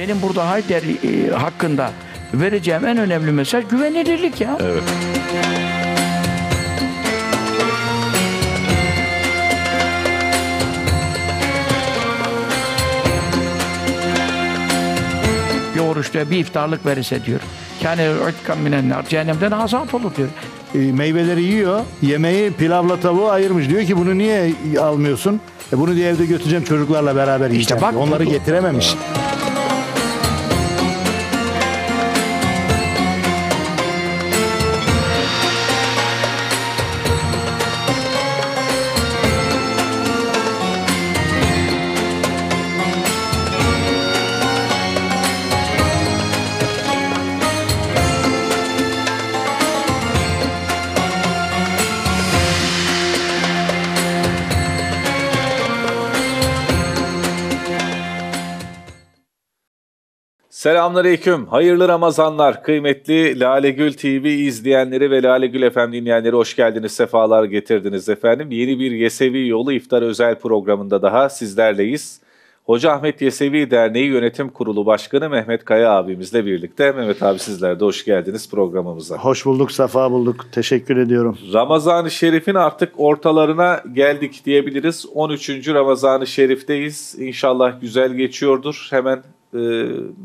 Benim burada Hayder e, hakkında vereceğim en önemli mesaj güvenilirlik ya. Evet. Bir oruçta bir iftarlık verirse diyor. Yani ötkam minenler cehennemden azat olur diyor. E, meyveleri yiyor. Yemeği pilavla tavuğu ayırmış. Diyor ki bunu niye almıyorsun? E, bunu diye evde götüreceğim çocuklarla beraber yiyeceğim. İşte bak, Onları getirememiş. Evet. Selamünaleyküm. Hayırlı Ramazanlar. Kıymetli Lale Gül TV izleyenleri ve Lale Gül FM dinleyenleri hoş geldiniz. Sefalar getirdiniz efendim. Yeni bir Yesevi Yolu İftar özel programında daha sizlerleyiz. Hoca Ahmet Yesevi Derneği Yönetim Kurulu Başkanı Mehmet Kaya abimizle birlikte. Mehmet abi sizler de hoş geldiniz programımıza. Hoş bulduk, sefa bulduk. Teşekkür ediyorum. Ramazan-ı Şerif'in artık ortalarına geldik diyebiliriz. 13. Ramazan-ı Şerif'teyiz. İnşallah güzel geçiyordur. Hemen e,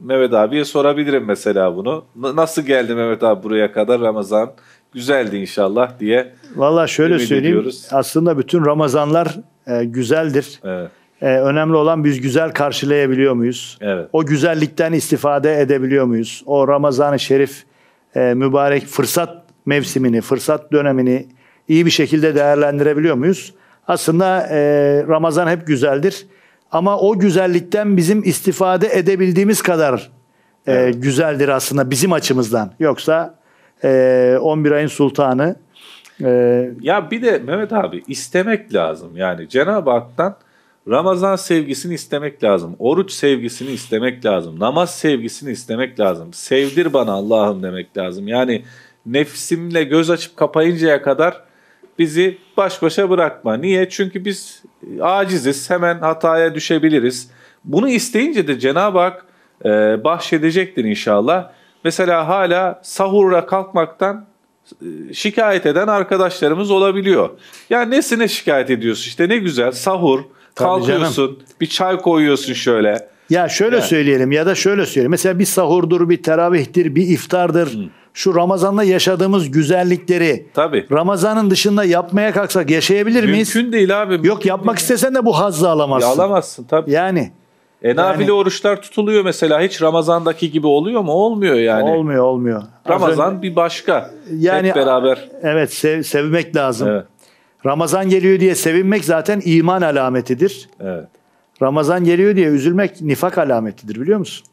Mehmet abiye sorabilirim mesela bunu. N- nasıl geldi Mehmet abi buraya kadar Ramazan? Güzeldi inşallah diye. Valla şöyle söyleyeyim. Ediyoruz. Aslında bütün Ramazanlar e, güzeldir. Evet. E, önemli olan biz güzel karşılayabiliyor muyuz? Evet. O güzellikten istifade edebiliyor muyuz? O Ramazan-ı Şerif e, mübarek fırsat mevsimini, fırsat dönemini iyi bir şekilde değerlendirebiliyor muyuz? Aslında e, Ramazan hep güzeldir. Ama o güzellikten bizim istifade edebildiğimiz kadar e, güzeldir aslında bizim açımızdan. Yoksa e, 11 ayın sultanı. E, ya bir de Mehmet abi istemek lazım. Yani Cenab-ı Hak'tan Ramazan sevgisini istemek lazım. Oruç sevgisini istemek lazım. Namaz sevgisini istemek lazım. Sevdir bana Allah'ım demek lazım. Yani nefsimle göz açıp kapayıncaya kadar bizi baş başa bırakma. Niye? Çünkü biz e, aciziz, hemen hataya düşebiliriz. Bunu isteyince de Cenab-ı Hak e, bahşedecektir inşallah. Mesela hala sahura kalkmaktan e, şikayet eden arkadaşlarımız olabiliyor. Yani nesine şikayet ediyorsun işte ne güzel sahur Tabii kalkıyorsun canım. bir çay koyuyorsun şöyle. Ya şöyle yani. söyleyelim ya da şöyle söyleyelim. Mesela bir sahurdur, bir teravihtir, bir iftardır. Hı şu Ramazan'da yaşadığımız güzellikleri Tabii. Ramazan'ın dışında yapmaya kalksak yaşayabilir mümkün miyiz? Mümkün değil abi. Yok yapmak değil. istesen de bu hazzı alamazsın. Ya alamazsın tabii. Yani. enafili yani, oruçlar tutuluyor mesela hiç Ramazan'daki gibi oluyor mu? Olmuyor yani. Olmuyor olmuyor. Ramazan önce, bir başka. Yani, Hep beraber. Evet sev, sevmek lazım. Evet. Ramazan geliyor diye sevinmek zaten iman alametidir. Evet. Ramazan geliyor diye üzülmek nifak alametidir biliyor musun?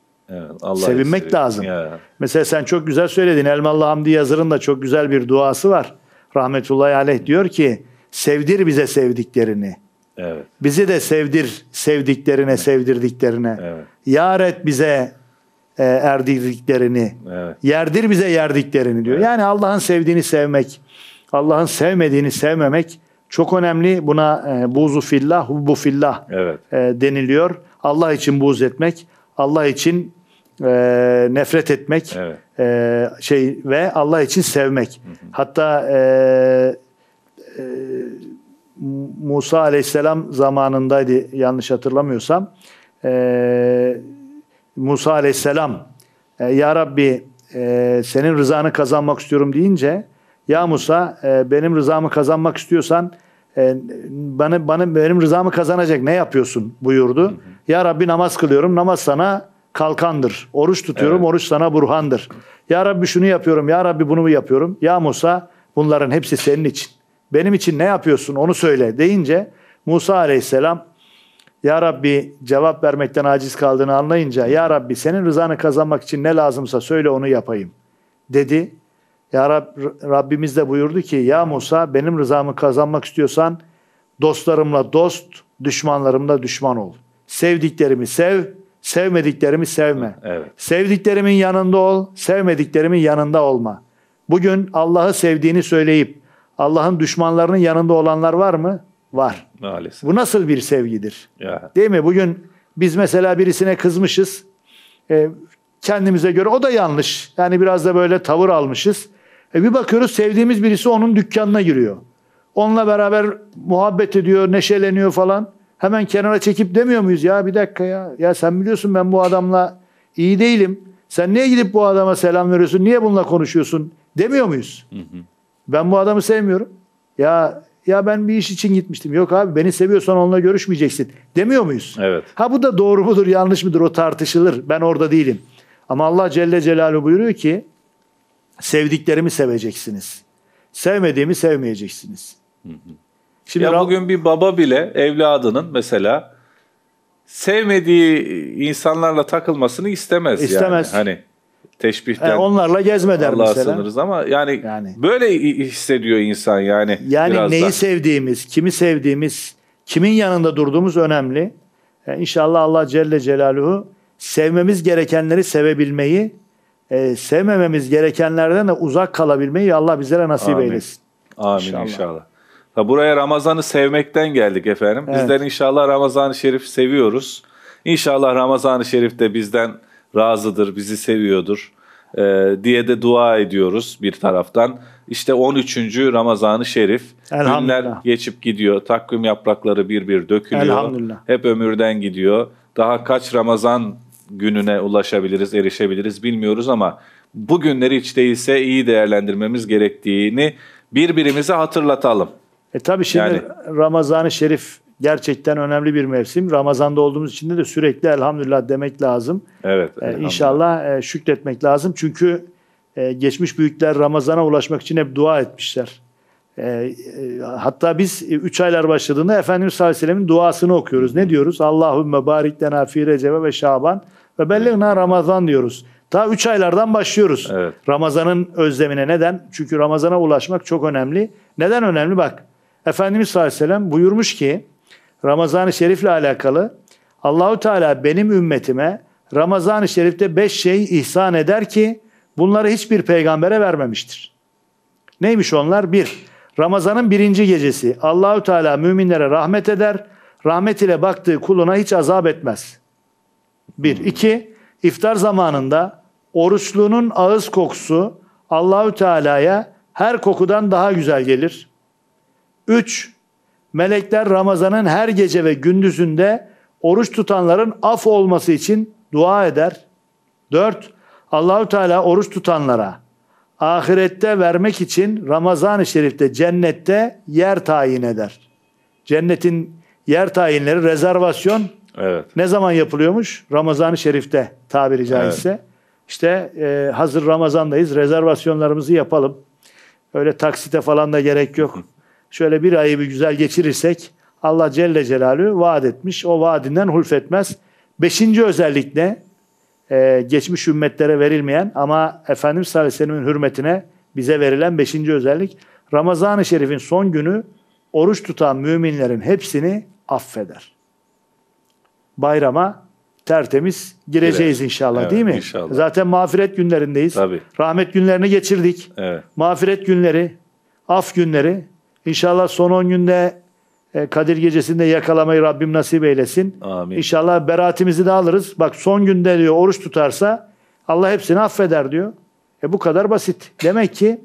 Allah Sevinmek esir. lazım. Ya. Mesela sen çok güzel söyledin. Elmalı Hamdi Yazır'ın da çok güzel bir duası var. Rahmetullahi aleyh diyor ki sevdir bize sevdiklerini. Evet. Bizi de sevdir sevdiklerine, evet. sevdirdiklerine. Evet. Yar et bize e, erdirdiklerini. Evet. Yerdir bize yerdiklerini diyor. Evet. Yani Allah'ın sevdiğini sevmek, Allah'ın sevmediğini sevmemek çok önemli. Buna e, buzu fillah, bu fillah evet. e, deniliyor. Allah için buz etmek, Allah için e, nefret etmek evet. e, şey ve Allah için sevmek. Hı hı. Hatta e, e, Musa Aleyhisselam zamanındaydı yanlış hatırlamıyorsam. E, Musa Aleyhisselam e, Ya Rabbi e, senin rızanı kazanmak istiyorum deyince Ya Musa e, benim rızamı kazanmak istiyorsan e, bana, bana benim rızamı kazanacak ne yapıyorsun buyurdu. Hı hı. Ya Rabbi namaz kılıyorum namaz sana kalkandır. Oruç tutuyorum, evet. oruç sana burhandır. Ya Rabbi şunu yapıyorum, ya Rabbi bunu mu yapıyorum. Ya Musa bunların hepsi senin için. Benim için ne yapıyorsun onu söyle deyince Musa aleyhisselam ya Rabbi cevap vermekten aciz kaldığını anlayınca Ya Rabbi senin rızanı kazanmak için ne lazımsa söyle onu yapayım dedi. Ya Rab, Rabbimiz de buyurdu ki Ya Musa benim rızamı kazanmak istiyorsan dostlarımla dost, düşmanlarımla düşman ol. Sevdiklerimi sev, Sevmediklerimi sevme. Evet. Sevdiklerimin yanında ol, sevmediklerimin yanında olma. Bugün Allah'ı sevdiğini söyleyip Allah'ın düşmanlarının yanında olanlar var mı? Var. Maalesef. Bu nasıl bir sevgidir? Ya. Değil mi? Bugün biz mesela birisine kızmışız. E, kendimize göre o da yanlış. Yani biraz da böyle tavır almışız. E, bir bakıyoruz sevdiğimiz birisi onun dükkanına giriyor. Onunla beraber muhabbet ediyor, neşeleniyor falan hemen kenara çekip demiyor muyuz? Ya bir dakika ya. Ya sen biliyorsun ben bu adamla iyi değilim. Sen niye gidip bu adama selam veriyorsun? Niye bununla konuşuyorsun? Demiyor muyuz? Hı hı. Ben bu adamı sevmiyorum. Ya ya ben bir iş için gitmiştim. Yok abi beni seviyorsan onunla görüşmeyeceksin. Demiyor muyuz? Evet. Ha bu da doğru mudur yanlış mıdır o tartışılır. Ben orada değilim. Ama Allah Celle Celaluhu buyuruyor ki sevdiklerimi seveceksiniz. Sevmediğimi sevmeyeceksiniz. Hı hı. Şimdi ya bugün bir baba bile evladının mesela sevmediği insanlarla takılmasını istemez, İstemez. yani. Hani teşbihten. Yani e, onlarla gezme der Allah'a mesela. sınırız ama yani, yani böyle hissediyor insan yani. Yani birazdan. neyi sevdiğimiz, kimi sevdiğimiz, kimin yanında durduğumuz önemli. Yani e, inşallah Allah Celle Celaluhu sevmemiz gerekenleri sevebilmeyi, e, sevmememiz gerekenlerden de uzak kalabilmeyi Allah bizlere nasip Amin. eylesin. Amin inşallah. inşallah. Ha, buraya Ramazan'ı sevmekten geldik efendim. Evet. Bizler inşallah Ramazan-ı Şerif seviyoruz. İnşallah Ramazan-ı Şerif de bizden razıdır, bizi seviyordur e, diye de dua ediyoruz bir taraftan. İşte 13. Ramazan-ı Şerif. Günler geçip gidiyor. Takvim yaprakları bir bir dökülüyor. Elhamdülillah. Hep ömürden gidiyor. Daha kaç Ramazan gününe ulaşabiliriz, erişebiliriz bilmiyoruz ama bu günleri hiç değilse iyi değerlendirmemiz gerektiğini birbirimize hatırlatalım. E tabii şimdi yani, Ramazan-ı Şerif gerçekten önemli bir mevsim. Ramazan'da olduğumuz için de sürekli elhamdülillah demek lazım. Evet. E, inşallah e, şükretmek lazım. Çünkü e, geçmiş büyükler Ramazan'a ulaşmak için hep dua etmişler. E, e, hatta biz 3 e, aylar başladığında Efendimiz sallallahu aleyhi ve sellemin duasını okuyoruz. Ne diyoruz? Allahümme barik lena fi recebe ve şaban ve bellegna ramazan diyoruz. Ta 3 aylardan başlıyoruz. Evet. Ramazan'ın özlemine neden? Çünkü Ramazan'a ulaşmak çok önemli. Neden önemli? Bak Efendimiz sallallahu aleyhi ve sellem buyurmuş ki Ramazan-ı Şerif'le alakalı Allahu Teala benim ümmetime Ramazan-ı Şerif'te beş şey ihsan eder ki bunları hiçbir peygambere vermemiştir. Neymiş onlar? Bir, Ramazan'ın birinci gecesi Allahu Teala müminlere rahmet eder. Rahmet ile baktığı kuluna hiç azap etmez. Bir. iki iftar zamanında oruçlunun ağız kokusu Allahü Teala'ya her kokudan daha güzel gelir. 3. Melekler Ramazan'ın her gece ve gündüzünde oruç tutanların af olması için dua eder. 4. Allahu Teala oruç tutanlara ahirette vermek için Ramazan-ı Şerif'te cennette yer tayin eder. Cennetin yer tayinleri rezervasyon evet. ne zaman yapılıyormuş? Ramazan-ı Şerif'te tabiri caizse. Evet. İşte e, hazır Ramazan'dayız rezervasyonlarımızı yapalım. Öyle taksite falan da gerek yok. şöyle bir ayı bir güzel geçirirsek Allah Celle Celalü vaat etmiş. O vaadinden hulf etmez. Beşinci özellik ne? Ee, geçmiş ümmetlere verilmeyen ama Efendimiz sallallahu aleyhi ve sellem'in hürmetine bize verilen beşinci özellik Ramazan-ı Şerif'in son günü oruç tutan müminlerin hepsini affeder. Bayrama tertemiz gireceğiz evet. inşallah evet, değil mi? Inşallah. Zaten mağfiret günlerindeyiz. Tabii. Rahmet günlerini geçirdik. Evet. Mağfiret günleri, af günleri İnşallah son 10 günde e, Kadir Gecesi'nde yakalamayı Rabbim nasip eylesin. Amin. İnşallah beraatimizi de alırız. Bak son günde diyor oruç tutarsa Allah hepsini affeder diyor. E bu kadar basit. Demek ki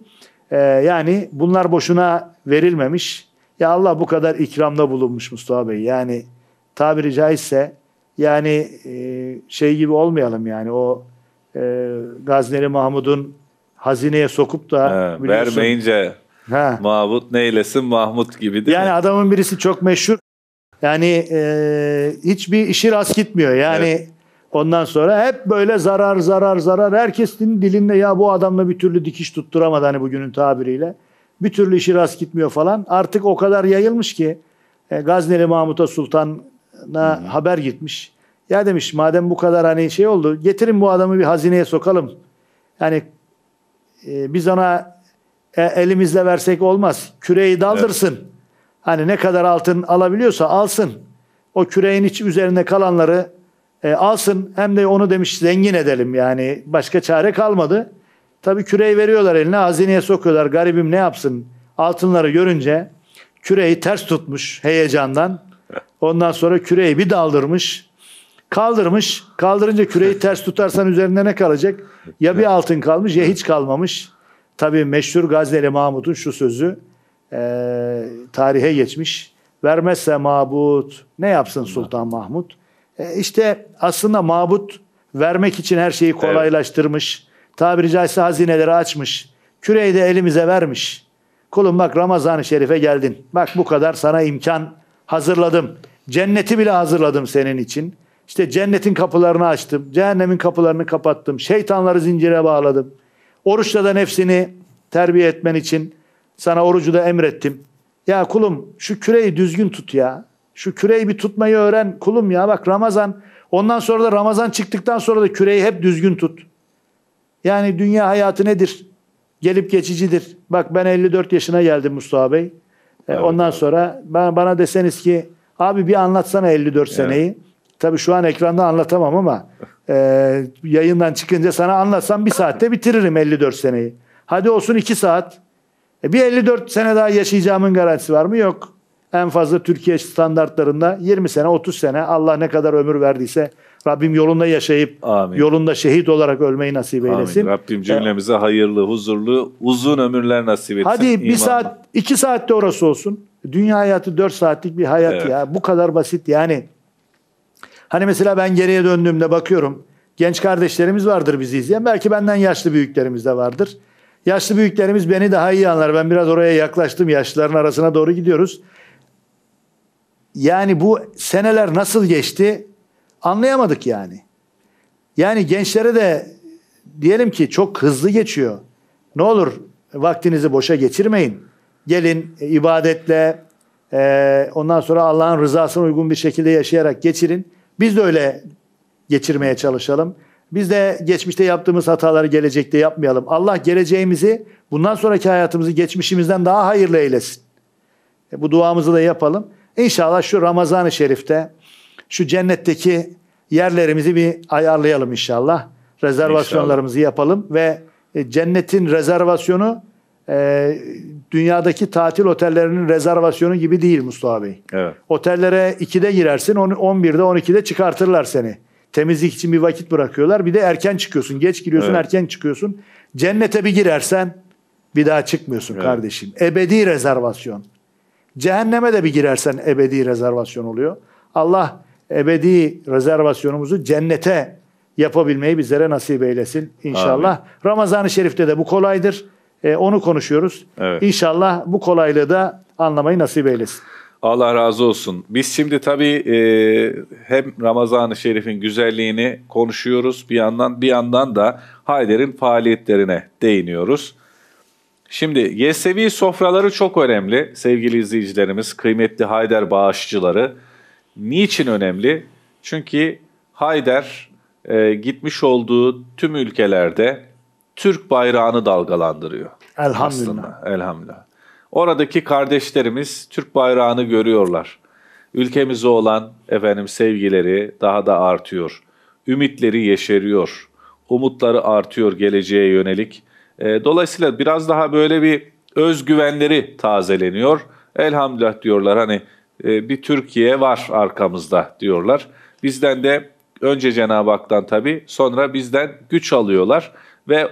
e, yani bunlar boşuna verilmemiş. Ya Allah bu kadar ikramda bulunmuş Mustafa Bey. Yani tabiri caizse yani e, şey gibi olmayalım yani o e, Gazneli Mahmud'un hazineye sokup da He, vermeyince Ha. Mahmut neylesin Mahmut gibi değil yani mi? adamın birisi çok meşhur. Yani e, hiçbir işi rast gitmiyor. Yani evet. ondan sonra hep böyle zarar zarar zarar. Herkesin dilinde ya bu adamla bir türlü dikiş tutturamadı hani bugünün tabiriyle. Bir türlü işi rast gitmiyor falan. Artık o kadar yayılmış ki e, Gazneli Mahmut'a Sultan'a Hı-hı. haber gitmiş. Ya demiş madem bu kadar hani şey oldu getirin bu adamı bir hazineye sokalım. Yani e, biz ona e, elimizle versek olmaz. Küreyi daldırsın. Evet. Hani ne kadar altın alabiliyorsa alsın. O küreğin iç üzerinde kalanları e, alsın. Hem de onu demiş zengin edelim yani. Başka çare kalmadı. Tabii küreyi veriyorlar eline hazineye sokuyorlar. Garibim ne yapsın? Altınları görünce küreyi ters tutmuş heyecandan. Ondan sonra küreyi bir daldırmış. Kaldırmış. Kaldırınca küreyi ters tutarsan üzerinde ne kalacak? Ya bir altın kalmış ya hiç kalmamış. Tabii meşhur Gazeli Mahmud'un şu sözü e, tarihe geçmiş. Vermezse mabut ne yapsın Sultan Mahmud? E, işte aslında mabut vermek için her şeyi kolaylaştırmış. Evet. Tabiri caizse hazineleri açmış. Küreyi de elimize vermiş. Kulum bak Ramazan-ı Şerif'e geldin. Bak bu kadar sana imkan hazırladım. Cenneti bile hazırladım senin için. İşte cennetin kapılarını açtım. Cehennemin kapılarını kapattım. Şeytanları zincire bağladım.'' Oruçla da nefsini terbiye etmen için sana orucu da emrettim. Ya kulum şu küreyi düzgün tut ya. Şu küreyi bir tutmayı öğren kulum ya. Bak Ramazan ondan sonra da Ramazan çıktıktan sonra da küreyi hep düzgün tut. Yani dünya hayatı nedir? Gelip geçicidir. Bak ben 54 yaşına geldim Mustafa Bey. E, evet, ondan abi. sonra ben, bana deseniz ki abi bir anlatsana 54 evet. seneyi. Tabii şu an ekranda anlatamam ama ee, yayından çıkınca sana anlatsam bir saatte bitiririm 54 seneyi. Hadi olsun 2 saat. E bir 54 sene daha yaşayacağımın garantisi var mı? Yok. En fazla Türkiye standartlarında 20 sene 30 sene Allah ne kadar ömür verdiyse Rabbim yolunda yaşayıp Amin. yolunda şehit olarak ölmeyi nasip Amin. eylesin. Amin. Rabbim e, cümlemize ee, hayırlı, huzurlu, uzun ömürler nasip etsin. Hadi bir imanla. saat, iki saatte orası olsun. Dünya hayatı dört saatlik bir hayat evet. ya. Bu kadar basit yani. Hani mesela ben geriye döndüğümde bakıyorum. Genç kardeşlerimiz vardır bizi izleyen. Belki benden yaşlı büyüklerimiz de vardır. Yaşlı büyüklerimiz beni daha iyi anlar. Ben biraz oraya yaklaştım. Yaşlıların arasına doğru gidiyoruz. Yani bu seneler nasıl geçti anlayamadık yani. Yani gençlere de diyelim ki çok hızlı geçiyor. Ne olur vaktinizi boşa geçirmeyin. Gelin e, ibadetle, e, ondan sonra Allah'ın rızasına uygun bir şekilde yaşayarak geçirin. Biz de öyle geçirmeye çalışalım. Biz de geçmişte yaptığımız hataları gelecekte yapmayalım. Allah geleceğimizi, bundan sonraki hayatımızı geçmişimizden daha hayırlı eylesin. E, bu duamızı da yapalım. İnşallah şu Ramazan-ı Şerif'te şu cennetteki yerlerimizi bir ayarlayalım inşallah. Rezervasyonlarımızı inşallah. yapalım ve e, cennetin rezervasyonu e, dünyadaki tatil otellerinin rezervasyonu gibi değil Mustafa Bey. Evet. Otellere 2'de girersin, 11'de 12'de çıkartırlar seni. Temizlik için bir vakit bırakıyorlar. Bir de erken çıkıyorsun. Geç giriyorsun, evet. erken çıkıyorsun. Cennete bir girersen bir daha çıkmıyorsun evet. kardeşim. Ebedi rezervasyon. Cehenneme de bir girersen ebedi rezervasyon oluyor. Allah ebedi rezervasyonumuzu cennete yapabilmeyi bizlere nasip eylesin inşallah. Ramazan-ı Şerif'te de bu kolaydır. E, onu konuşuyoruz. Evet. İnşallah bu kolaylığı da anlamayı nasip eylesin. Allah razı olsun. Biz şimdi tabii e, hem Ramazan-ı Şerif'in güzelliğini konuşuyoruz bir yandan bir yandan da Hayder'in faaliyetlerine değiniyoruz. Şimdi Yesevi sofraları çok önemli sevgili izleyicilerimiz, kıymetli Hayder bağışçıları. Niçin önemli? Çünkü Hayder e, gitmiş olduğu tüm ülkelerde Türk bayrağını dalgalandırıyor. Elhamdülillah. Aslında. Elhamdülillah. Oradaki kardeşlerimiz Türk bayrağını görüyorlar. Ülkemize olan efendim sevgileri daha da artıyor. Ümitleri yeşeriyor. Umutları artıyor geleceğe yönelik. E, dolayısıyla biraz daha böyle bir özgüvenleri tazeleniyor. Elhamdülillah diyorlar hani e, bir Türkiye var arkamızda diyorlar. Bizden de önce Cenab-ı Hak'tan tabii sonra bizden güç alıyorlar ve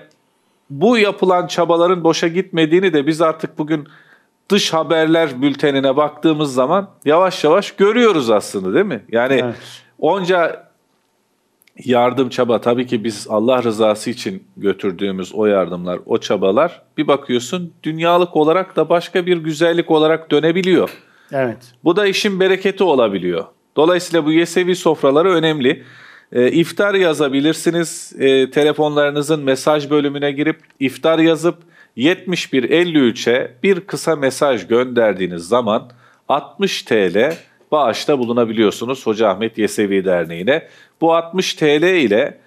bu yapılan çabaların boşa gitmediğini de biz artık bugün dış haberler bültenine baktığımız zaman yavaş yavaş görüyoruz aslında değil mi? Yani evet. onca yardım çaba tabii ki biz Allah rızası için götürdüğümüz o yardımlar, o çabalar bir bakıyorsun dünyalık olarak da başka bir güzellik olarak dönebiliyor. Evet. Bu da işin bereketi olabiliyor. Dolayısıyla bu yesevi sofraları önemli. E, iftar yazabilirsiniz. E, telefonlarınızın mesaj bölümüne girip iftar yazıp 7153'e bir kısa mesaj gönderdiğiniz zaman 60 TL bağışta bulunabiliyorsunuz Hoca Ahmet Yesevi Derneği'ne. Bu 60 TL ile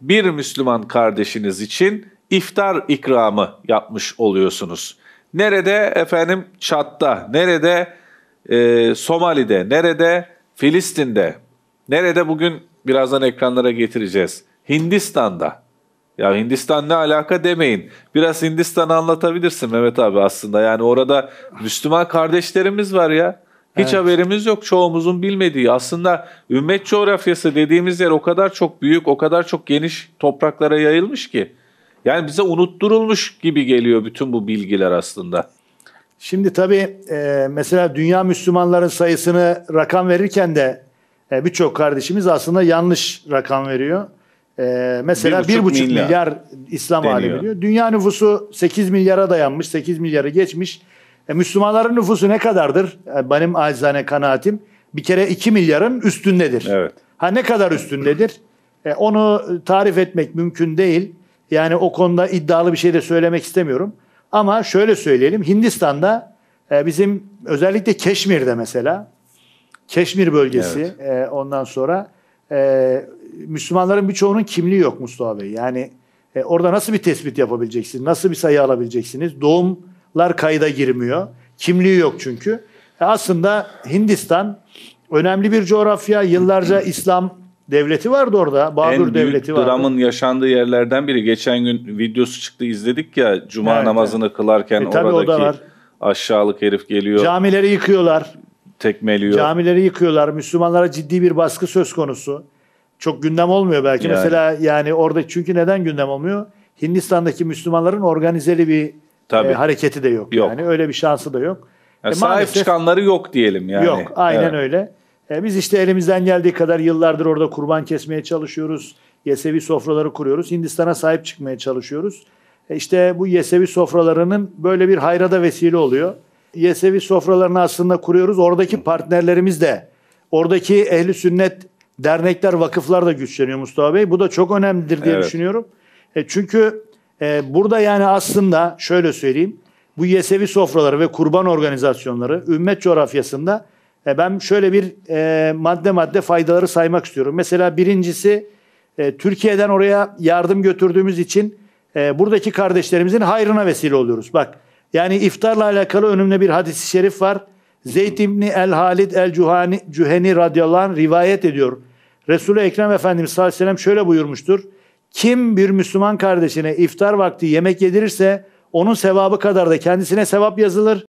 bir Müslüman kardeşiniz için iftar ikramı yapmış oluyorsunuz. Nerede efendim Çat'ta, nerede e, Somali'de, nerede Filistin'de, nerede bugün birazdan ekranlara getireceğiz. Hindistan'da. Ya Hindistan ne alaka demeyin. Biraz Hindistan'ı anlatabilirsin Mehmet abi aslında. Yani orada Müslüman kardeşlerimiz var ya. Hiç evet. haberimiz yok çoğumuzun bilmediği. Aslında ümmet coğrafyası dediğimiz yer o kadar çok büyük, o kadar çok geniş topraklara yayılmış ki. Yani bize unutturulmuş gibi geliyor bütün bu bilgiler aslında. Şimdi tabii e, mesela dünya Müslümanların sayısını rakam verirken de e, Birçok kardeşimiz aslında yanlış rakam veriyor. E, mesela 1,5 milyar, milyar İslam deniyor. alemi diyor. Dünya nüfusu 8 milyara dayanmış, 8 milyarı geçmiş. E, Müslümanların nüfusu ne kadardır? E, benim acizane kanaatim bir kere 2 milyarın üstündedir. Evet. Ha ne kadar üstündedir? E, onu tarif etmek mümkün değil. Yani o konuda iddialı bir şey de söylemek istemiyorum. Ama şöyle söyleyelim Hindistan'da e, bizim özellikle Keşmir'de mesela Keşmir bölgesi evet. e, ondan sonra e, Müslümanların birçoğunun kimliği yok Mustafa Bey. Yani e, orada nasıl bir tespit yapabileceksiniz? Nasıl bir sayı alabileceksiniz? Doğumlar kayda girmiyor. Kimliği yok çünkü. E, aslında Hindistan önemli bir coğrafya. Yıllarca İslam devleti vardı orada. devleti vardı. en büyük dramın yaşandığı yerlerden biri. Geçen gün videosu çıktı izledik ya cuma evet, namazını evet. kılarken e, oradaki o aşağılık herif geliyor. Camileri yıkıyorlar tekmeliyor. Camileri yıkıyorlar. Müslümanlara ciddi bir baskı söz konusu. Çok gündem olmuyor belki. Yani. Mesela yani orada çünkü neden gündem olmuyor? Hindistan'daki Müslümanların organizeli bir E, hareketi de yok. yok. Yani öyle bir şansı da yok. Yani e, sahip maalesef, çıkanları yok diyelim yani. Yok, aynen evet. öyle. E, biz işte elimizden geldiği kadar yıllardır orada kurban kesmeye çalışıyoruz. Yesevi sofraları kuruyoruz. Hindistan'a sahip çıkmaya çalışıyoruz. E, işte bu Yesevi sofralarının böyle bir hayrada vesile oluyor. Yesevi sofralarını aslında kuruyoruz. Oradaki partnerlerimiz de, oradaki ehli sünnet dernekler, vakıflar da güçleniyor Mustafa Bey. Bu da çok önemlidir diye evet. düşünüyorum. E çünkü e, burada yani aslında şöyle söyleyeyim. Bu Yesevi sofraları ve kurban organizasyonları ümmet coğrafyasında e, ben şöyle bir e, madde madde faydaları saymak istiyorum. Mesela birincisi e, Türkiye'den oraya yardım götürdüğümüz için e, buradaki kardeşlerimizin hayrına vesile oluyoruz. Bak yani iftarla alakalı önümde bir hadis-i şerif var. Zeyd İbni el-Halid el Cuhani Cüheni radıyallahu anh rivayet ediyor. Resul-i Ekrem Efendimiz sallallahu aleyhi ve sellem şöyle buyurmuştur. Kim bir Müslüman kardeşine iftar vakti yemek yedirirse onun sevabı kadar da kendisine sevap yazılır.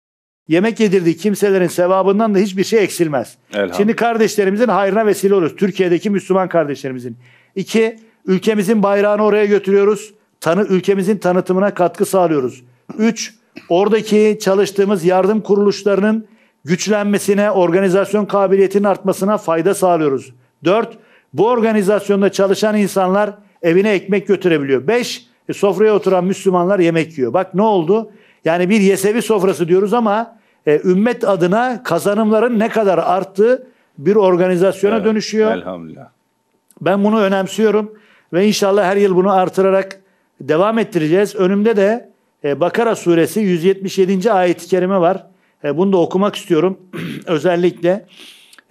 Yemek yedirdiği kimselerin sevabından da hiçbir şey eksilmez. Şimdi kardeşlerimizin hayrına vesile oluruz. Türkiye'deki Müslüman kardeşlerimizin. İki, ülkemizin bayrağını oraya götürüyoruz. Tanı, ülkemizin tanıtımına katkı sağlıyoruz. Üç, oradaki çalıştığımız yardım kuruluşlarının güçlenmesine, organizasyon kabiliyetinin artmasına fayda sağlıyoruz. 4. Bu organizasyonda çalışan insanlar evine ekmek götürebiliyor. 5. E, sofraya oturan Müslümanlar yemek yiyor. Bak ne oldu? Yani bir Yesevi sofrası diyoruz ama e, ümmet adına kazanımların ne kadar arttığı bir organizasyona evet, dönüşüyor. Elhamdülillah. Ben bunu önemsiyorum ve inşallah her yıl bunu artırarak devam ettireceğiz. Önümde de e, Bakara suresi 177. ayet-i kerime var. E, bunu da okumak istiyorum özellikle.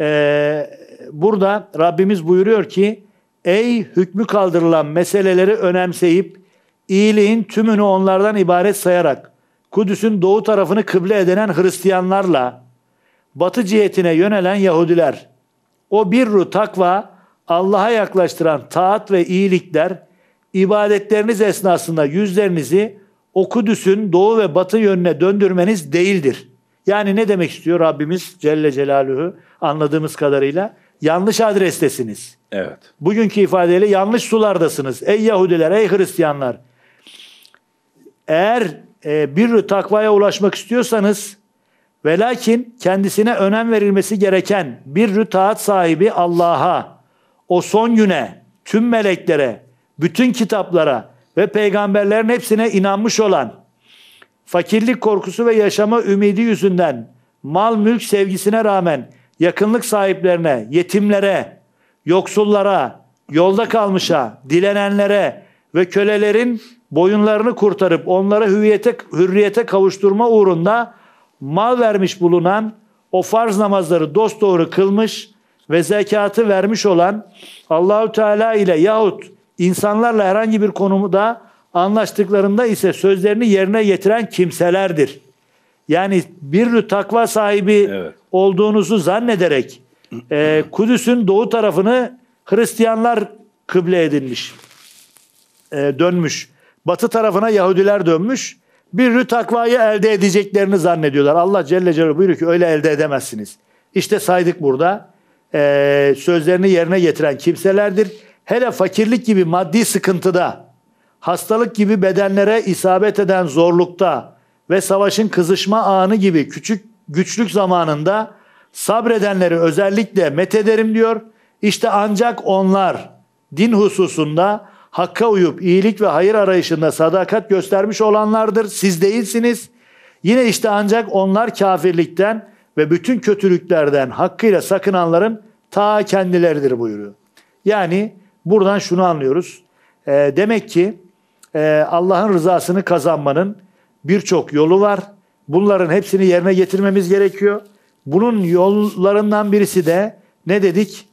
E, burada Rabbimiz buyuruyor ki Ey hükmü kaldırılan meseleleri önemseyip iyiliğin tümünü onlardan ibaret sayarak Kudüs'ün doğu tarafını kıble edinen Hristiyanlarla batı cihetine yönelen Yahudiler o birru takva Allah'a yaklaştıran taat ve iyilikler ibadetleriniz esnasında yüzlerinizi o Kudüs'ün doğu ve batı yönüne döndürmeniz değildir. Yani ne demek istiyor Rabbimiz Celle Celaluhu anladığımız kadarıyla? Yanlış adrestesiniz. Evet. Bugünkü ifadeyle yanlış sulardasınız. Ey Yahudiler, ey Hristiyanlar. Eğer e, bir takvaya ulaşmak istiyorsanız ve lakin kendisine önem verilmesi gereken bir taat sahibi Allah'a, o son güne, tüm meleklere, bütün kitaplara, ve peygamberlerin hepsine inanmış olan, fakirlik korkusu ve yaşama ümidi yüzünden mal mülk sevgisine rağmen yakınlık sahiplerine, yetimlere, yoksullara, yolda kalmışa, dilenenlere ve kölelerin boyunlarını kurtarıp onlara hüviyete, hürriyete kavuşturma uğrunda mal vermiş bulunan o farz namazları dosdoğru kılmış ve zekatı vermiş olan Allahü Teala ile yahut İnsanlarla herhangi bir konumda anlaştıklarında ise sözlerini yerine getiren kimselerdir. Yani bir takva sahibi evet. olduğunuzu zannederek e, Kudüs'ün doğu tarafını Hristiyanlar kıble edinmiş. E, dönmüş. Batı tarafına Yahudiler dönmüş. Bir takvayı elde edeceklerini zannediyorlar. Allah Celle Celaluhu buyuruyor ki öyle elde edemezsiniz. İşte saydık burada. E, sözlerini yerine getiren kimselerdir hele fakirlik gibi maddi sıkıntıda, hastalık gibi bedenlere isabet eden zorlukta ve savaşın kızışma anı gibi küçük güçlük zamanında sabredenleri özellikle methederim diyor. İşte ancak onlar din hususunda hakka uyup iyilik ve hayır arayışında sadakat göstermiş olanlardır. Siz değilsiniz. Yine işte ancak onlar kafirlikten ve bütün kötülüklerden hakkıyla sakınanların ta kendileridir buyuruyor. Yani Buradan şunu anlıyoruz. E, demek ki e, Allah'ın rızasını kazanmanın birçok yolu var. Bunların hepsini yerine getirmemiz gerekiyor. Bunun yollarından birisi de ne dedik?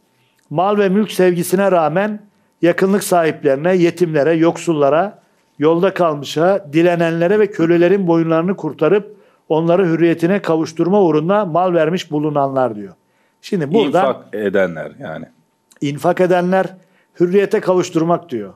Mal ve mülk sevgisine rağmen yakınlık sahiplerine, yetimlere, yoksullara, yolda kalmışa, dilenenlere ve kölelerin boyunlarını kurtarıp onları hürriyetine kavuşturma uğruna mal vermiş bulunanlar diyor. Şimdi burada infak edenler yani. İnfak edenler hürriyete kavuşturmak diyor.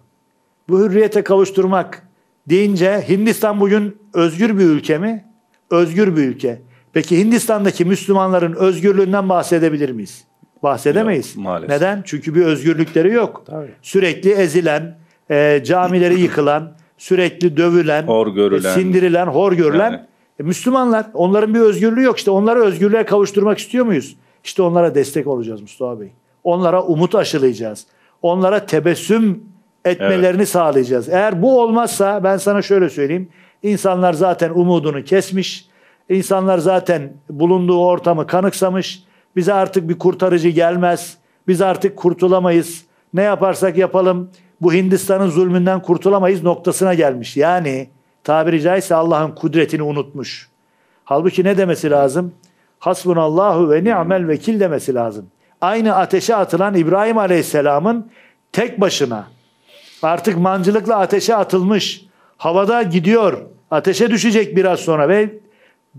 Bu hürriyete kavuşturmak deyince Hindistan bugün özgür bir ülke mi? Özgür bir ülke. Peki Hindistan'daki Müslümanların özgürlüğünden bahsedebilir miyiz? Bahsedemeyiz. Yok, maalesef. Neden? Çünkü bir özgürlükleri yok. Tabii. Sürekli ezilen, e, camileri yıkılan, sürekli dövülen, hor görülen, e, sindirilen, hor görülen yani. e, Müslümanlar. Onların bir özgürlüğü yok. İşte onları özgürlüğe kavuşturmak istiyor muyuz? İşte onlara destek olacağız Mustafa Bey. Onlara umut aşılayacağız onlara tebessüm etmelerini evet. sağlayacağız. Eğer bu olmazsa ben sana şöyle söyleyeyim. İnsanlar zaten umudunu kesmiş. İnsanlar zaten bulunduğu ortamı kanıksamış. Bize artık bir kurtarıcı gelmez. Biz artık kurtulamayız. Ne yaparsak yapalım bu Hindistan'ın zulmünden kurtulamayız noktasına gelmiş. Yani tabiri caizse Allah'ın kudretini unutmuş. Halbuki ne demesi lazım? Hasbunallahu ve ni'mel vekil demesi lazım aynı ateşe atılan İbrahim Aleyhisselam'ın tek başına artık mancılıkla ateşe atılmış havada gidiyor ateşe düşecek biraz sonra ve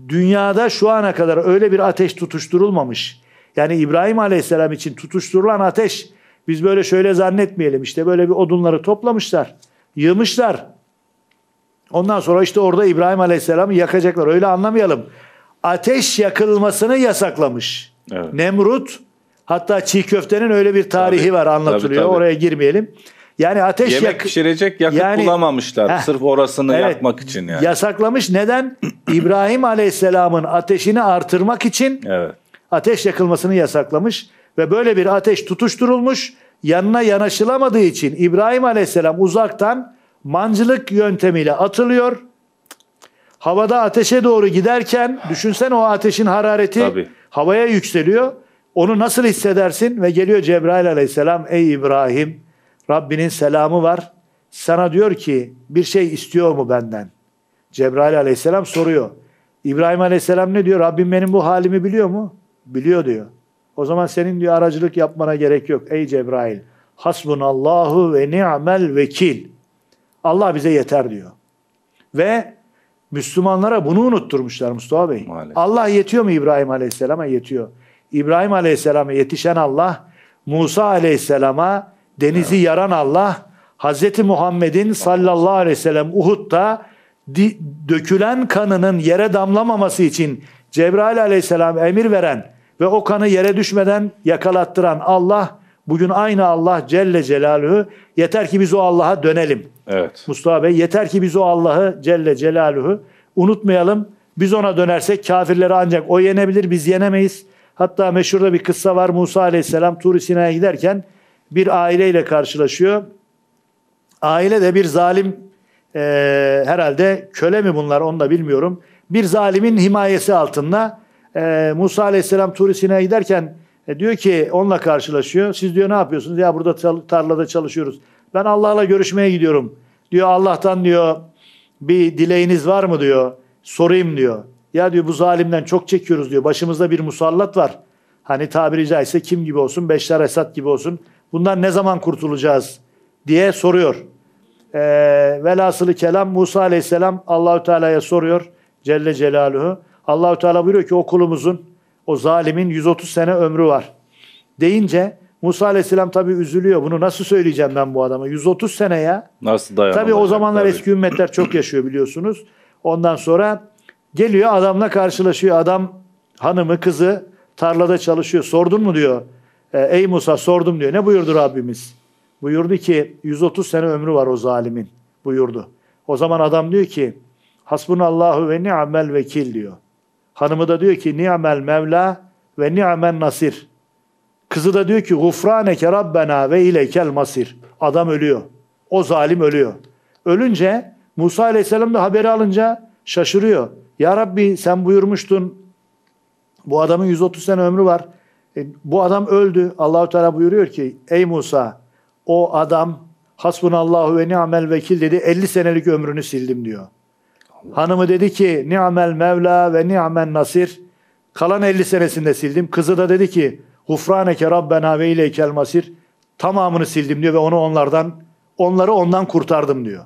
dünyada şu ana kadar öyle bir ateş tutuşturulmamış. Yani İbrahim Aleyhisselam için tutuşturulan ateş biz böyle şöyle zannetmeyelim işte böyle bir odunları toplamışlar yığmışlar. Ondan sonra işte orada İbrahim Aleyhisselam'ı yakacaklar öyle anlamayalım. Ateş yakılmasını yasaklamış. Evet. Nemrut Hatta çiğ köftenin öyle bir tarihi tabii, var anlatılıyor. Tabii, tabii. Oraya girmeyelim. Yani ateş yemek yak- pişirecek yakıt yani, bulamamışlar heh, sırf orasını evet, yakmak için yani. Yasaklamış neden? İbrahim Aleyhisselam'ın ateşini artırmak için evet. ateş yakılmasını yasaklamış ve böyle bir ateş tutuşturulmuş. Yanına yanaşılamadığı için İbrahim Aleyhisselam uzaktan mancılık yöntemiyle atılıyor. Havada ateşe doğru giderken düşünsen o ateşin harareti Tabii. havaya yükseliyor onu nasıl hissedersin? Ve geliyor Cebrail aleyhisselam. Ey İbrahim Rabbinin selamı var. Sana diyor ki bir şey istiyor mu benden? Cebrail aleyhisselam soruyor. İbrahim aleyhisselam ne diyor? Rabbim benim bu halimi biliyor mu? Biliyor diyor. O zaman senin diyor aracılık yapmana gerek yok. Ey Cebrail hasbunallahu ve ni'mel vekil. Allah bize yeter diyor. Ve Müslümanlara bunu unutturmuşlar Mustafa Bey. Maalesef. Allah yetiyor mu İbrahim Aleyhisselam'a? Yetiyor. İbrahim Aleyhisselam'a yetişen Allah, Musa Aleyhisselam'a denizi yaran Allah, Hz. Muhammed'in sallallahu aleyhi ve sellem Uhud'da dökülen kanının yere damlamaması için Cebrail aleyhisselam emir veren ve o kanı yere düşmeden yakalattıran Allah bugün aynı Allah Celle Celaluhu yeter ki biz o Allah'a dönelim. Evet. Mustafa Bey yeter ki biz o Allah'ı Celle Celaluhu unutmayalım. Biz ona dönersek kafirleri ancak o yenebilir biz yenemeyiz. Hatta meşhurda bir kıssa var. Musa aleyhisselam Tur-i Sina'ya giderken bir aileyle karşılaşıyor. Aile de bir zalim e, herhalde köle mi bunlar onu da bilmiyorum. Bir zalimin himayesi altında e, Musa aleyhisselam Tur-i Sina'ya giderken e, diyor ki onunla karşılaşıyor. Siz diyor ne yapıyorsunuz? Ya burada tarlada çalışıyoruz. Ben Allah'la görüşmeye gidiyorum. Diyor Allah'tan diyor bir dileğiniz var mı diyor. Sorayım diyor. Ya diyor bu zalimden çok çekiyoruz diyor. Başımızda bir musallat var. Hani tabiri caizse kim gibi olsun? Beşler Esat gibi olsun. Bundan ne zaman kurtulacağız diye soruyor. Ee, velhasılı kelam Musa aleyhisselam Allahü Teala'ya soruyor. Celle Celaluhu. Allahü Teala buyuruyor ki o kulumuzun o zalimin 130 sene ömrü var. Deyince Musa Aleyhisselam tabi üzülüyor. Bunu nasıl söyleyeceğim ben bu adama? 130 sene ya. Nasıl dayanamaz? Tabi o zamanlar tabii. eski ümmetler çok yaşıyor biliyorsunuz. Ondan sonra Geliyor adamla karşılaşıyor. Adam hanımı kızı tarlada çalışıyor. Sordun mu diyor. E, Ey Musa sordum diyor. Ne buyurdu Rabbimiz? Buyurdu ki 130 sene ömrü var o zalimin buyurdu. O zaman adam diyor ki Hasbunallahu ve ni'mel vekil diyor. Hanımı da diyor ki ni'mel mevla ve ni'men nasir. Kızı da diyor ki gufraneke rabbena ve ileykel masir. Adam ölüyor. O zalim ölüyor. Ölünce Musa aleyhisselam da haberi alınca şaşırıyor. Ya Rabbi sen buyurmuştun bu adamın 130 sene ömrü var. E, bu adam öldü. Allahu Teala buyuruyor ki ey Musa o adam hasbunallahu ve ni'mel vekil dedi 50 senelik ömrünü sildim diyor. Allah. Hanımı dedi ki ni'mel mevla ve ni'men nasir kalan 50 senesinde sildim. Kızı da dedi ki gufraneke rabbena ve ileykel masir tamamını sildim diyor ve onu onlardan onları ondan kurtardım diyor.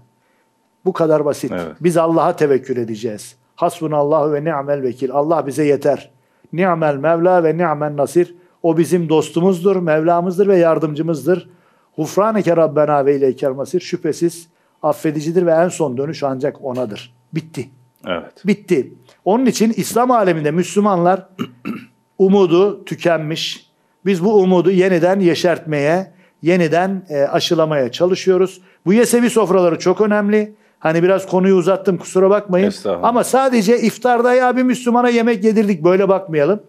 Bu kadar basit. Evet. Biz Allah'a tevekkül edeceğiz. Hasbunallahu ve ni'mel vekil. Allah bize yeter. Ni'mel Mevla ve ni'men Nasir. O bizim dostumuzdur, Mevlamızdır ve yardımcımızdır. Hufraneke Rabbena ve ileykel masir. Şüphesiz affedicidir ve en son dönüş ancak onadır. Bitti. Evet. Bitti. Onun için İslam aleminde Müslümanlar umudu tükenmiş. Biz bu umudu yeniden yeşertmeye, yeniden e, aşılamaya çalışıyoruz. Bu yesevi sofraları çok önemli. Hani biraz konuyu uzattım kusura bakmayın. Ama sadece iftarda ya bir Müslümana yemek yedirdik böyle bakmayalım.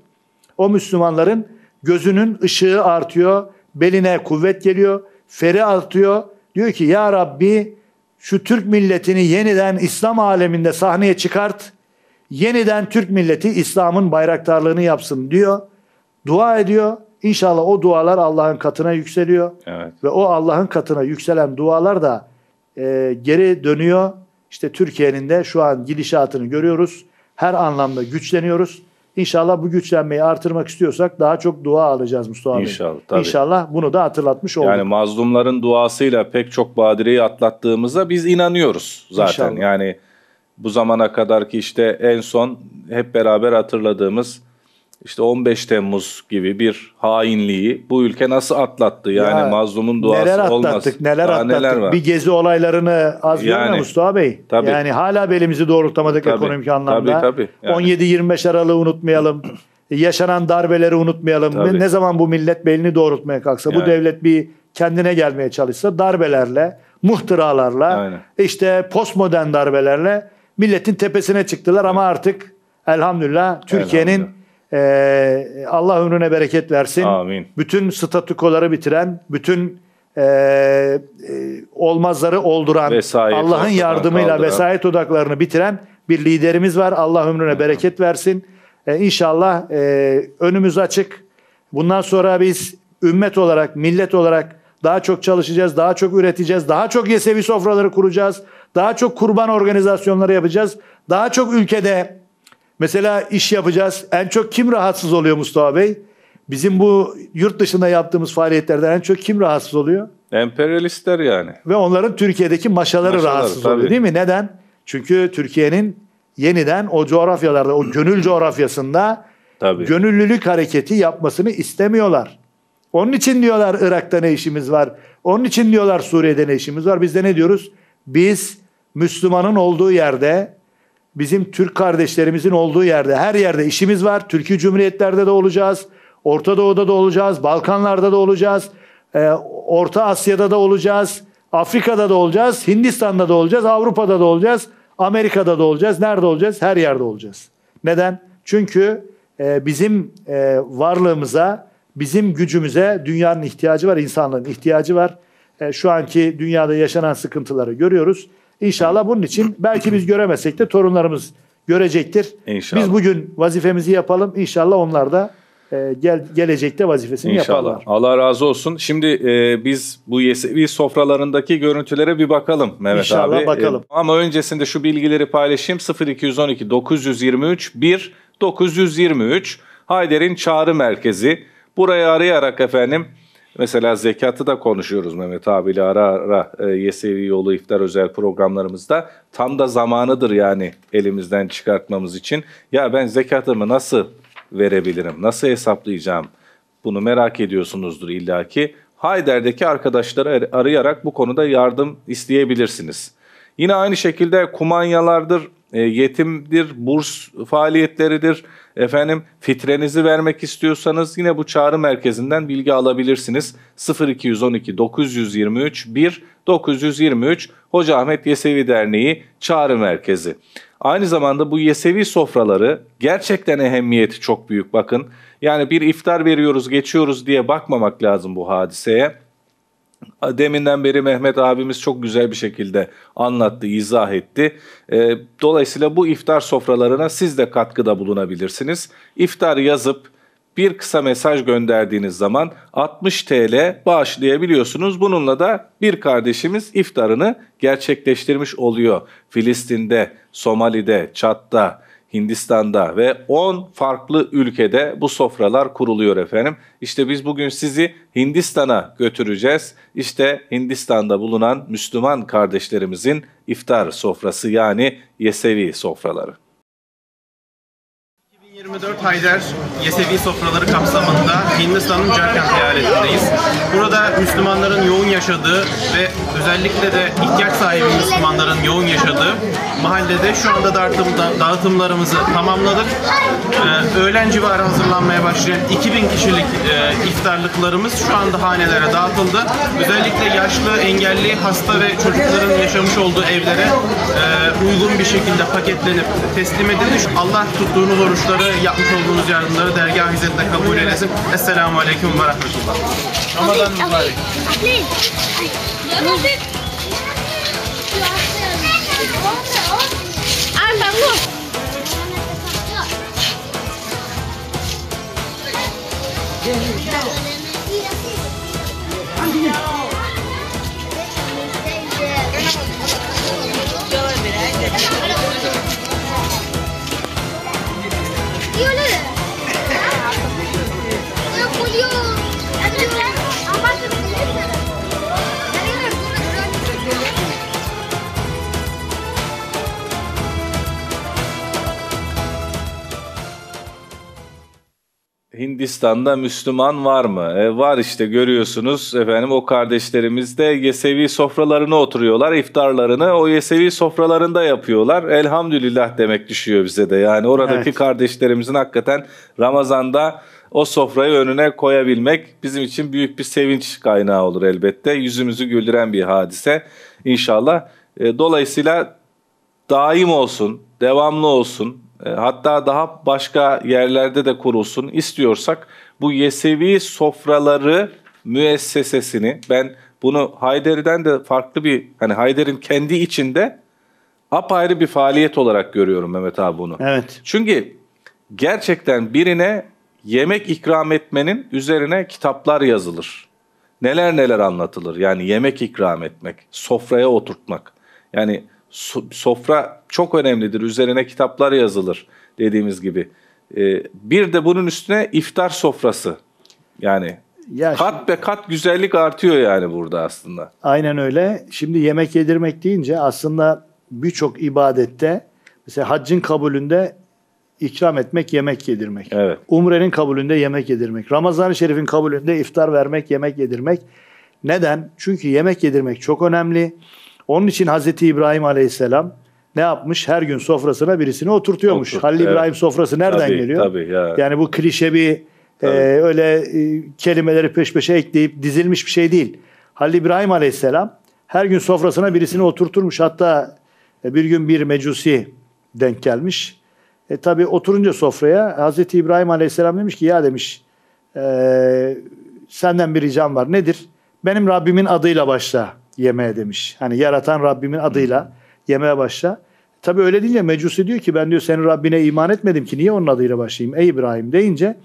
O Müslümanların gözünün ışığı artıyor, beline kuvvet geliyor, feri artıyor. Diyor ki ya Rabbi şu Türk milletini yeniden İslam aleminde sahneye çıkart. Yeniden Türk milleti İslam'ın bayraktarlığını yapsın diyor. Dua ediyor. İnşallah o dualar Allah'ın katına yükseliyor. Evet. Ve o Allah'ın katına yükselen dualar da e, geri dönüyor. İşte Türkiye'nin de şu an gidişatını görüyoruz. Her anlamda güçleniyoruz. İnşallah bu güçlenmeyi artırmak istiyorsak daha çok dua alacağız Mustafa Bey. İnşallah. Tabii. İnşallah bunu da hatırlatmış olduk. Yani mazlumların duasıyla pek çok badireyi atlattığımıza biz inanıyoruz zaten. İnşallah. Yani bu zamana kadar ki işte en son hep beraber hatırladığımız işte 15 Temmuz gibi bir hainliği bu ülke nasıl atlattı? Yani ya, mazlumun duası neler atlattık, olmaz. Neler Daha atlattık, neler var. Bir gezi olaylarını az yani, görmüyor Mustafa Bey? Tabii. Yani hala belimizi doğrultamadık tabii, ekonomik anlamda. Tabii, tabii, yani. 17-25 Aralık'ı unutmayalım. Yaşanan darbeleri unutmayalım. Tabii. Ne zaman bu millet belini doğrultmaya kalksa, yani. bu devlet bir kendine gelmeye çalışsa darbelerle, muhtıralarla, Aynen. işte postmodern darbelerle milletin tepesine çıktılar evet. ama artık elhamdülillah Türkiye'nin ee, Allah ömrüne bereket versin. Amin. Bütün statükoları bitiren, bütün e, e olmazları olduran, Allah'ın yardımıyla kaldıran. vesayet odaklarını bitiren bir liderimiz var. Allah ömrüne bereket versin. Ee, inşallah e, önümüz açık. Bundan sonra biz ümmet olarak, millet olarak daha çok çalışacağız, daha çok üreteceğiz, daha çok yesevi sofraları kuracağız, daha çok kurban organizasyonları yapacağız, daha çok ülkede Mesela iş yapacağız. En çok kim rahatsız oluyor Mustafa Bey? Bizim bu yurt dışında yaptığımız faaliyetlerden en çok kim rahatsız oluyor? Emperyalistler yani. Ve onların Türkiye'deki maşaları, maşaları rahatsız tabii. oluyor değil mi? Neden? Çünkü Türkiye'nin yeniden o coğrafyalarda, o gönül coğrafyasında tabii. gönüllülük hareketi yapmasını istemiyorlar. Onun için diyorlar Irak'ta ne işimiz var? Onun için diyorlar Suriye'de ne işimiz var? Biz de ne diyoruz? Biz Müslümanın olduğu yerde bizim Türk kardeşlerimizin olduğu yerde her yerde işimiz var. Türkiye Cumhuriyetlerde de olacağız. Orta Doğu'da da olacağız. Balkanlarda da olacağız. E, Orta Asya'da da olacağız. Afrika'da da olacağız. Hindistan'da da olacağız. Avrupa'da da olacağız. Amerika'da da olacağız. Nerede olacağız? Her yerde olacağız. Neden? Çünkü e, bizim e, varlığımıza, bizim gücümüze dünyanın ihtiyacı var, insanlığın ihtiyacı var. E, şu anki dünyada yaşanan sıkıntıları görüyoruz. İnşallah bunun için belki biz göremesek de torunlarımız görecektir. İnşallah. Biz bugün vazifemizi yapalım. İnşallah onlar da e, gel, gelecekte vazifesini İnşallah. yaparlar. Allah razı olsun. Şimdi e, biz bu Yesevi sofralarındaki görüntülere bir bakalım Mehmet İnşallah abi. E, bakalım. E, ama öncesinde şu bilgileri paylaşayım. 0212 923 1 923 Hayder'in çağrı merkezi. Burayı arayarak efendim Mesela zekatı da konuşuyoruz Mehmet abiyle ara ara e, Yesevi Yolu iftar özel programlarımızda. Tam da zamanıdır yani elimizden çıkartmamız için. Ya ben zekatımı nasıl verebilirim? Nasıl hesaplayacağım? Bunu merak ediyorsunuzdur illaki. Hayder'deki arkadaşları arayarak bu konuda yardım isteyebilirsiniz. Yine aynı şekilde kumanyalardır, e, yetimdir, burs faaliyetleridir. Efendim fitrenizi vermek istiyorsanız yine bu çağrı merkezinden bilgi alabilirsiniz. 0212 923 1 923 Hoca Ahmet Yesevi Derneği Çağrı Merkezi. Aynı zamanda bu Yesevi sofraları gerçekten ehemmiyeti çok büyük bakın. Yani bir iftar veriyoruz geçiyoruz diye bakmamak lazım bu hadiseye. Deminden beri Mehmet abimiz çok güzel bir şekilde anlattı, izah etti. Ee, dolayısıyla bu iftar sofralarına siz de katkıda bulunabilirsiniz. İftar yazıp bir kısa mesaj gönderdiğiniz zaman 60 TL bağışlayabiliyorsunuz. Bununla da bir kardeşimiz iftarını gerçekleştirmiş oluyor. Filistin'de, Somali'de, Çat'ta, Hindistan'da ve 10 farklı ülkede bu sofralar kuruluyor efendim. İşte biz bugün sizi Hindistan'a götüreceğiz. İşte Hindistan'da bulunan Müslüman kardeşlerimizin iftar sofrası yani yesevi sofraları. 2024 Haydar Yesevi sofraları kapsamında Hindistan'ın Jharkhand eyaletindeyiz. Burada Müslümanların yoğun yaşadığı ve özellikle de ihtiyaç sahibi Müslümanların yoğun yaşadığı mahallede şu anda dağıtım, dağıtımlarımızı tamamladık. Ee, öğlen civarı hazırlanmaya başlayan 2000 kişilik e, iftarlıklarımız şu anda hanelere dağıtıldı. Özellikle yaşlı, engelli, hasta ve çocukların yaşamış olduğu evlere e, uygun bir şekilde paketlenip teslim edilmiş. Allah tuttuğunuz oruçları, yapmış olduğunuz yardımları dergah hizmetine kabul eylesin. Esselamu Aleyküm ve Rahmetullah. Ramazan mübarek. 你走。啊，大牛。Hindistan'da Müslüman var mı? E, var işte görüyorsunuz efendim o kardeşlerimiz de Yesevi sofralarına oturuyorlar. iftarlarını o Yesevi sofralarında yapıyorlar. Elhamdülillah demek düşüyor bize de. Yani oradaki evet. kardeşlerimizin hakikaten Ramazan'da o sofrayı önüne koyabilmek bizim için büyük bir sevinç kaynağı olur elbette. Yüzümüzü güldüren bir hadise inşallah. E, dolayısıyla daim olsun, devamlı olsun. E, hatta daha başka yerlerde de kurulsun istiyorsak bu Yesevi sofraları müessesesini ben bunu Hayder'den de farklı bir hani Hayder'in kendi içinde apayrı bir faaliyet olarak görüyorum Mehmet abi bunu. Evet. Çünkü gerçekten birine yemek ikram etmenin üzerine kitaplar yazılır. Neler neler anlatılır. Yani yemek ikram etmek, sofraya oturtmak. Yani sofra çok önemlidir. Üzerine kitaplar yazılır dediğimiz gibi. Ee, bir de bunun üstüne iftar sofrası. Yani ya kat şimdi, be kat güzellik artıyor yani burada aslında. Aynen öyle. Şimdi yemek yedirmek deyince aslında birçok ibadette mesela haccın kabulünde ikram etmek, yemek yedirmek. Evet. Umrenin kabulünde yemek yedirmek. Ramazan-ı Şerif'in kabulünde iftar vermek, yemek yedirmek. Neden? Çünkü yemek yedirmek çok önemli. Onun için Hazreti İbrahim Aleyhisselam ne yapmış? Her gün sofrasına birisini oturtuyormuş. Otur, Halil evet. İbrahim sofrası nereden tabii, geliyor? Tabii, ya. Yani bu klişe bir e, öyle e, kelimeleri peş peşe ekleyip dizilmiş bir şey değil. Halil İbrahim Aleyhisselam her gün sofrasına birisini oturturmuş. Hatta e, bir gün bir mecusi denk gelmiş. E tabi oturunca sofraya Hazreti İbrahim Aleyhisselam demiş ki ya demiş e, senden bir ricam var. Nedir? Benim Rabbimin adıyla başla yemeğe demiş. Hani yaratan Rabbimin adıyla yemeye başla. Tabi öyle deyince Mecusi diyor ki ben diyor senin Rabbine iman etmedim ki niye onun adıyla başlayayım ey İbrahim deyince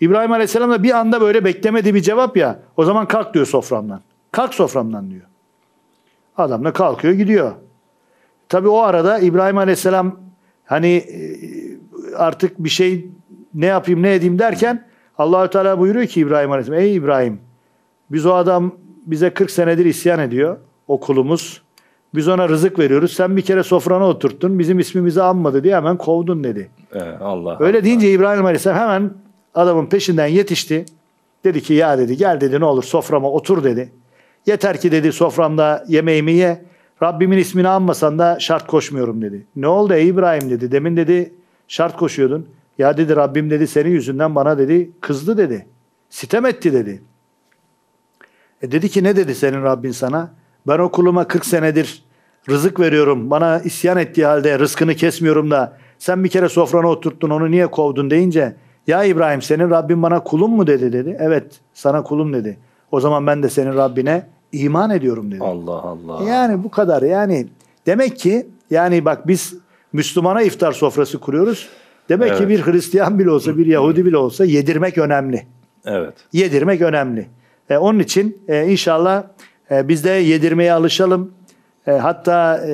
İbrahim Aleyhisselam da bir anda böyle beklemediği bir cevap ya o zaman kalk diyor soframdan. Kalk soframdan diyor. Adam da kalkıyor gidiyor. Tabi o arada İbrahim Aleyhisselam hani e, artık bir şey ne yapayım ne edeyim derken Allahü Teala buyuruyor ki İbrahim Aleyhisselam ey İbrahim biz o adam bize 40 senedir isyan ediyor okulumuz. Biz ona rızık veriyoruz. Sen bir kere sofrana oturttun. Bizim ismimizi anmadı diye hemen kovdun dedi. Ee, Allah. Öyle Allah. deyince İbrahim Aleyhisselam hemen adamın peşinden yetişti. Dedi ki ya dedi gel dedi ne olur soframa otur dedi. Yeter ki dedi soframda yemeğimi ye. Rabbimin ismini anmasan da şart koşmuyorum dedi. Ne oldu ey İbrahim dedi. Demin dedi şart koşuyordun. Ya dedi Rabbim dedi senin yüzünden bana dedi kızdı dedi. Sitem etti dedi. E dedi ki ne dedi senin Rabbin sana? Ben okuluma 40 senedir rızık veriyorum. Bana isyan ettiği halde rızkını kesmiyorum da sen bir kere sofrana oturttun onu niye kovdun deyince ya İbrahim senin Rabbin bana kulum mu dedi dedi. Evet sana kulum dedi. O zaman ben de senin Rabbine iman ediyorum dedi. Allah Allah. Yani bu kadar yani demek ki yani bak biz Müslümana iftar sofrası kuruyoruz. Demek evet. ki bir Hristiyan bile olsa bir Yahudi bile olsa yedirmek önemli. Evet. Yedirmek önemli. E, onun için e, inşallah e, biz de yedirmeye alışalım. E, hatta e,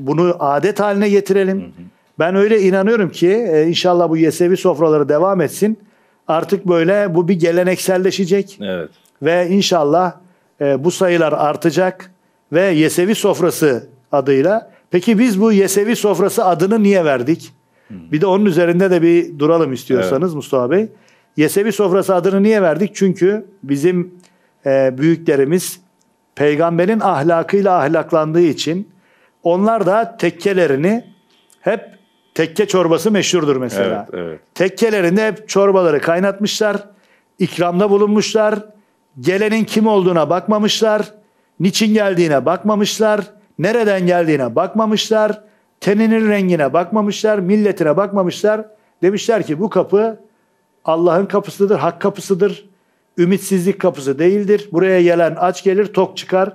bunu adet haline getirelim. Hı hı. Ben öyle inanıyorum ki e, inşallah bu yesevi sofraları devam etsin. Artık böyle bu bir gelenekselleşecek. Evet. Ve inşallah e, bu sayılar artacak ve yesevi sofrası adıyla. Peki biz bu yesevi sofrası adını niye verdik? Bir de onun üzerinde de bir duralım istiyorsanız evet. Mustafa Bey. Yesevi sofrası adını niye verdik? Çünkü bizim e, büyüklerimiz peygamberin ahlakıyla ahlaklandığı için onlar da tekkelerini hep tekke çorbası meşhurdur mesela. Evet, evet. Tekkelerinde hep çorbaları kaynatmışlar, ikramda bulunmuşlar, gelenin kim olduğuna bakmamışlar, niçin geldiğine bakmamışlar, nereden geldiğine bakmamışlar, teninin rengine bakmamışlar, milletine bakmamışlar. Demişler ki bu kapı Allah'ın kapısıdır, hak kapısıdır ümitsizlik kapısı değildir. Buraya gelen aç gelir, tok çıkar.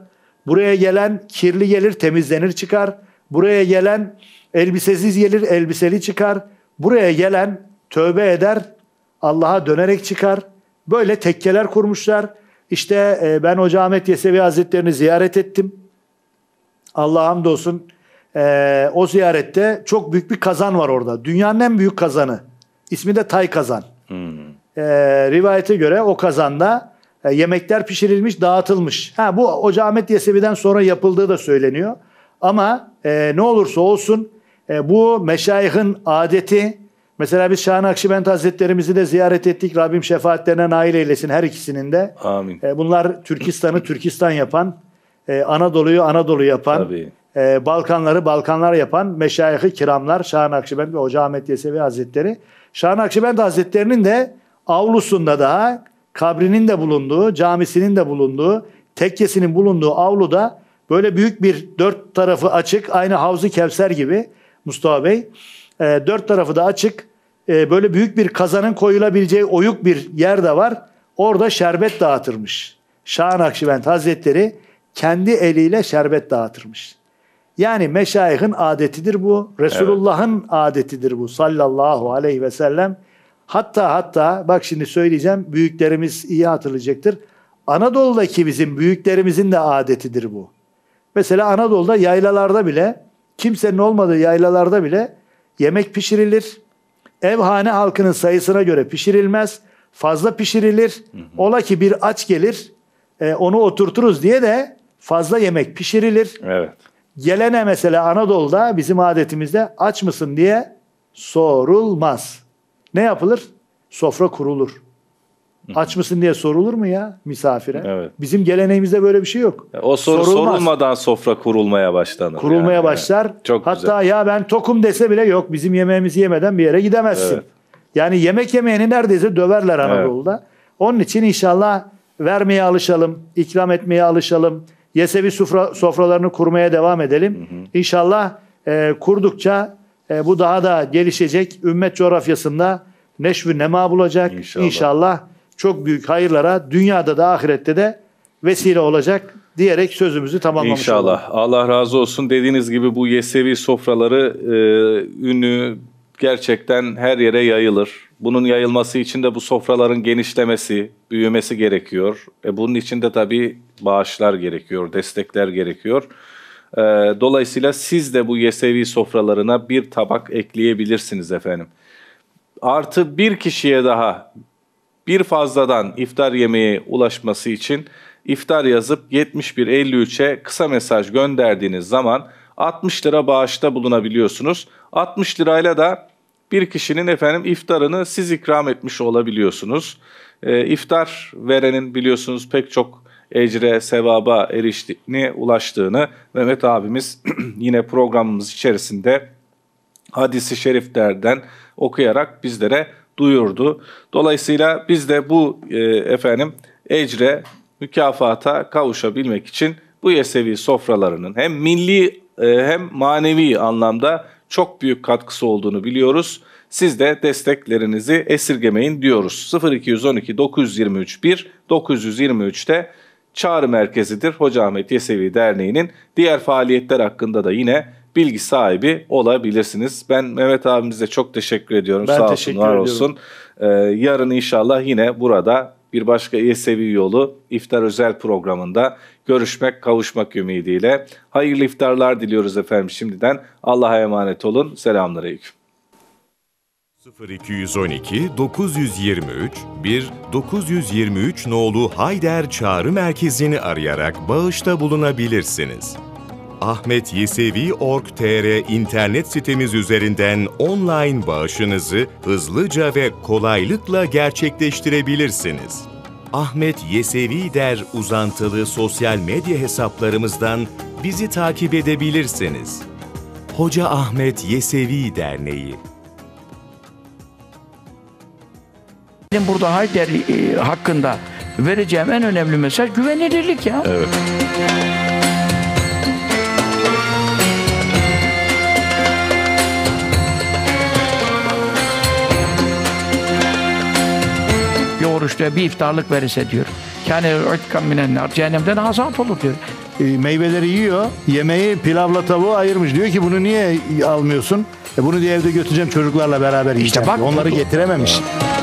Buraya gelen kirli gelir, temizlenir çıkar. Buraya gelen elbisesiz gelir, elbiseli çıkar. Buraya gelen tövbe eder, Allah'a dönerek çıkar. Böyle tekkeler kurmuşlar. İşte e, ben Hoca Ahmet Yesevi Hazretlerini ziyaret ettim. Allah'a hamdolsun e, o ziyarette çok büyük bir kazan var orada. Dünyanın en büyük kazanı. İsmi de Tay Kazan e, rivayete göre o kazanda e, yemekler pişirilmiş, dağıtılmış. Ha, bu Hoca Ahmet Yesevi'den sonra yapıldığı da söyleniyor. Ama e, ne olursa olsun e, bu meşayihin adeti. Mesela biz Şahin Akşibend Hazretlerimizi de ziyaret ettik. Rabbim şefaatlerine nail eylesin her ikisinin de. Amin. E, bunlar Türkistan'ı Türkistan yapan, e, Anadolu'yu Anadolu yapan, Tabii. E, Balkanları Balkanlar yapan meşayihi kiramlar Şahin Akşibend ve Hoca Ahmet Yesevi Hazretleri. Şahin Akşibend Hazretlerinin de Avlusunda da kabrinin de bulunduğu, camisinin de bulunduğu, tekkesinin bulunduğu avluda böyle büyük bir dört tarafı açık aynı Havzu Kevser gibi Mustafa Bey e, dört tarafı da açık e, böyle büyük bir kazanın koyulabileceği oyuk bir yer de var. Orada şerbet dağıtırmış. Şah Nakşibend Hazretleri kendi eliyle şerbet dağıtırmış. Yani meşayihin adetidir bu. Resulullah'ın evet. adetidir bu sallallahu aleyhi ve sellem. Hatta hatta bak şimdi söyleyeceğim büyüklerimiz iyi hatırlayacaktır. Anadolu'daki bizim büyüklerimizin de adetidir bu. Mesela Anadolu'da yaylalarda bile kimsenin olmadığı yaylalarda bile yemek pişirilir. Evhane halkının sayısına göre pişirilmez. Fazla pişirilir. Hı Ola ki bir aç gelir e, onu oturturuz diye de fazla yemek pişirilir. Evet. Gelene mesela Anadolu'da bizim adetimizde aç mısın diye sorulmaz. Ne yapılır? Sofra kurulur. Aç mısın diye sorulur mu ya misafire? Evet. Bizim geleneğimizde böyle bir şey yok. O soru Sorulmaz. sorulmadan sofra kurulmaya başlanır. Kurulmaya yani. başlar. Evet. Çok Hatta güzel. ya ben tokum dese bile yok bizim yemeğimizi yemeden bir yere gidemezsin. Evet. Yani yemek yemeyeni neredeyse döverler Anadolu'da. Evet. Onun için inşallah vermeye alışalım, ikram etmeye alışalım. Yesevi sofra, sofralarını kurmaya devam edelim. Hı hı. İnşallah e, kurdukça e, bu daha da gelişecek. Ümmet coğrafyasında neşvi nema bulacak. İnşallah. İnşallah çok büyük hayırlara dünyada da ahirette de vesile olacak diyerek sözümüzü tamamlamış İnşallah. Olalım. Allah razı olsun. Dediğiniz gibi bu Yesevi sofraları e, ünü gerçekten her yere yayılır. Bunun yayılması için de bu sofraların genişlemesi, büyümesi gerekiyor. E, bunun için de tabii bağışlar gerekiyor, destekler gerekiyor. E, dolayısıyla siz de bu Yesevi sofralarına bir tabak ekleyebilirsiniz efendim artı bir kişiye daha bir fazladan iftar yemeğe ulaşması için iftar yazıp 71.53'e kısa mesaj gönderdiğiniz zaman 60 lira bağışta bulunabiliyorsunuz. 60 lirayla da bir kişinin efendim iftarını siz ikram etmiş olabiliyorsunuz. E, iftar verenin biliyorsunuz pek çok ecre, sevaba eriştiğini, ulaştığını Mehmet abimiz yine programımız içerisinde hadisi şeriflerden, okuyarak bizlere duyurdu. Dolayısıyla biz de bu e, efendim ecre, mükafata kavuşabilmek için bu Yesevi sofralarının hem milli e, hem manevi anlamda çok büyük katkısı olduğunu biliyoruz. Siz de desteklerinizi esirgemeyin diyoruz. 0212 923 1 923'te çağrı merkezidir. Hoca Ahmet Yesevi Derneği'nin diğer faaliyetler hakkında da yine bilgi sahibi olabilirsiniz. Ben Mehmet abimize çok teşekkür ediyorum. Ben Sağ teşekkür olsun, var ediyorum. olsun. Ee, yarın inşallah yine burada bir başka İESEVİ yolu iftar özel programında görüşmek, kavuşmak ümidiyle. Hayırlı iftarlar diliyoruz efendim şimdiden. Allah'a emanet olun. Selamünaleyküm. 0212 923 1 923 nolu Hayder Çağrı Merkezi'ni arayarak bağışta bulunabilirsiniz ahmetyesevi.org.tr internet sitemiz üzerinden online bağışınızı hızlıca ve kolaylıkla gerçekleştirebilirsiniz. Ahmet Yesevi der uzantılı sosyal medya hesaplarımızdan bizi takip edebilirsiniz. Hoca Ahmet Yesevi Derneği Benim burada Haydar e, hakkında vereceğim en önemli mesaj güvenilirlik ya. Evet. kuşluya bir iftarlık verirse diyor. Yani ötkam minenler cehennemden azat olur diyor. E, meyveleri yiyor. Yemeği pilavla tavuğu ayırmış. Diyor ki bunu niye almıyorsun? E, bunu diye evde götüreceğim çocuklarla beraber yiyeceğim. İşte bak, Onları getirememiş. Ya.